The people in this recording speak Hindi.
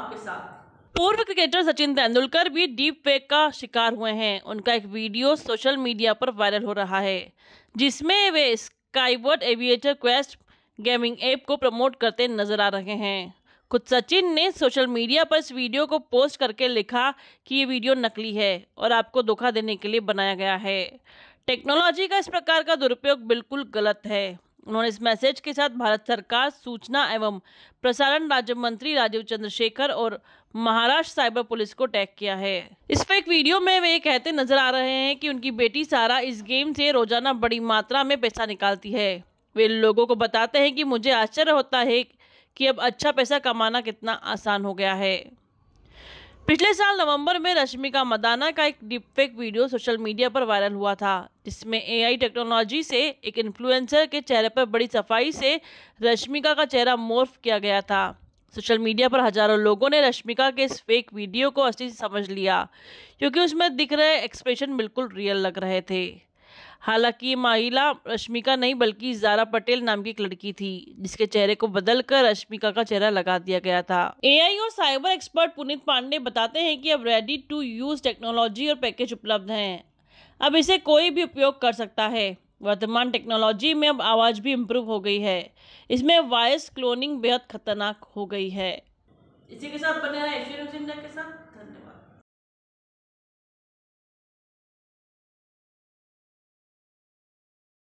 आपके साथ पूर्व क्रिकेटर सचिन तेंदुलकर भी डीप फेक का शिकार हुए हैं उनका एक वीडियो सोशल मीडिया पर वायरल हो रहा है जिसमें वे Skybird Aviator Quest gaming app को प्रमोट करते नजर आ रहे हैं खुद सचिन ने सोशल मीडिया पर इस वीडियो को पोस्ट करके लिखा कि ये वीडियो नकली है और आपको धोखा देने के लिए बनाया गया है टेक्नोलॉजी का इस प्रकार का दुरुपयोग बिल्कुल गलत है उन्होंने इस मैसेज के साथ भारत सरकार सूचना एवं प्रसारण राज्य मंत्री राजीव चंद्रशेखर और महाराष्ट्र साइबर पुलिस को टैग किया है इस फेक वीडियो में वे कहते नजर आ रहे हैं कि उनकी बेटी सारा इस गेम से रोजाना बड़ी मात्रा में पैसा निकालती है वे लोगों को बताते हैं कि मुझे आश्चर्य होता है कि अब अच्छा पैसा कमाना कितना आसान हो गया है पिछले साल नवंबर में रश्मिका मदाना का एक फेक वीडियो सोशल मीडिया पर वायरल हुआ था जिसमें एआई टेक्नोलॉजी से एक इन्फ्लुएंसर के चेहरे पर बड़ी सफाई से रश्मिका का चेहरा मोर्फ किया गया था सोशल मीडिया पर हजारों लोगों ने रश्मिका के इस फेक वीडियो को असली समझ लिया क्योंकि उसमें दिख रहे एक्सप्रेशन बिल्कुल रियल लग रहे थे हालांकि महिला रश्मिका नहीं बल्कि जारा पटेल नाम की एक लड़की थी जिसके चेहरे को बदलकर रश्मिका का चेहरा लगा दिया गया था एआई और साइबर एक्सपर्ट पुनित पांडे बताते हैं कि अब रेडी टू यूज टेक्नोलॉजी और पैकेज उपलब्ध हैं अब इसे कोई भी उपयोग कर सकता है वर्तमान टेक्नोलॉजी में अब आवाज़ भी इम्प्रूव हो गई है इसमें वॉयस क्लोनिंग बेहद खतरनाक हो गई है इसी के साथ बने रहा के साथ